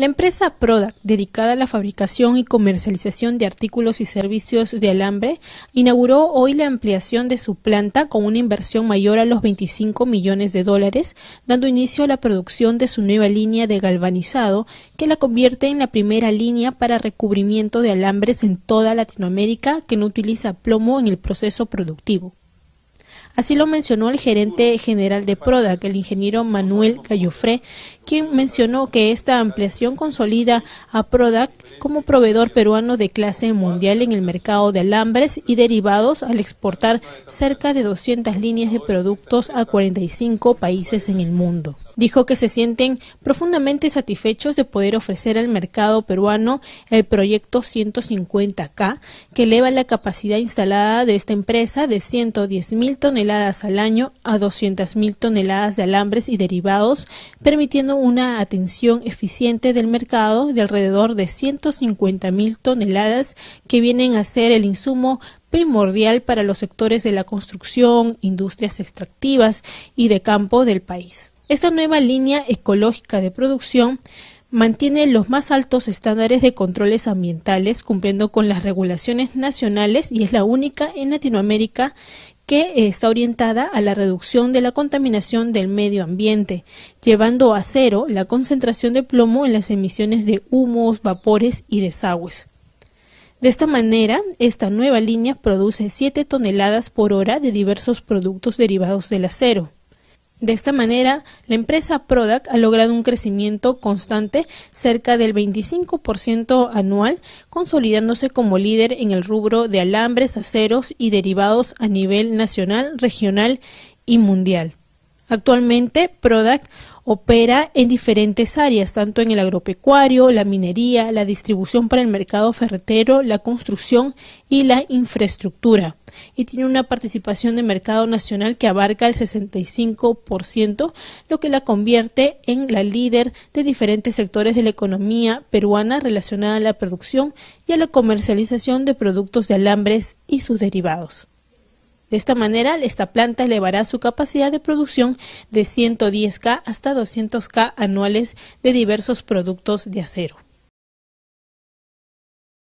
La empresa Prodac, dedicada a la fabricación y comercialización de artículos y servicios de alambre, inauguró hoy la ampliación de su planta con una inversión mayor a los 25 millones de dólares, dando inicio a la producción de su nueva línea de galvanizado, que la convierte en la primera línea para recubrimiento de alambres en toda Latinoamérica que no utiliza plomo en el proceso productivo. Así lo mencionó el gerente general de PRODAC, el ingeniero Manuel Cayufré, quien mencionó que esta ampliación consolida a PRODAC como proveedor peruano de clase mundial en el mercado de alambres y derivados al exportar cerca de 200 líneas de productos a 45 países en el mundo dijo que se sienten profundamente satisfechos de poder ofrecer al mercado peruano el proyecto 150K, que eleva la capacidad instalada de esta empresa de 110.000 mil toneladas al año a 200.000 mil toneladas de alambres y derivados, permitiendo una atención eficiente del mercado de alrededor de 150.000 mil toneladas que vienen a ser el insumo primordial para los sectores de la construcción, industrias extractivas y de campo del país. Esta nueva línea ecológica de producción mantiene los más altos estándares de controles ambientales, cumpliendo con las regulaciones nacionales y es la única en Latinoamérica que está orientada a la reducción de la contaminación del medio ambiente, llevando a cero la concentración de plomo en las emisiones de humos, vapores y desagües. De esta manera, esta nueva línea produce 7 toneladas por hora de diversos productos derivados del acero. De esta manera, la empresa Prodac ha logrado un crecimiento constante cerca del 25% anual, consolidándose como líder en el rubro de alambres, aceros y derivados a nivel nacional, regional y mundial. Actualmente, Prodac opera en diferentes áreas, tanto en el agropecuario, la minería, la distribución para el mercado ferretero, la construcción y la infraestructura y tiene una participación de mercado nacional que abarca el 65%, lo que la convierte en la líder de diferentes sectores de la economía peruana relacionada a la producción y a la comercialización de productos de alambres y sus derivados. De esta manera, esta planta elevará su capacidad de producción de 110K hasta 200K anuales de diversos productos de acero.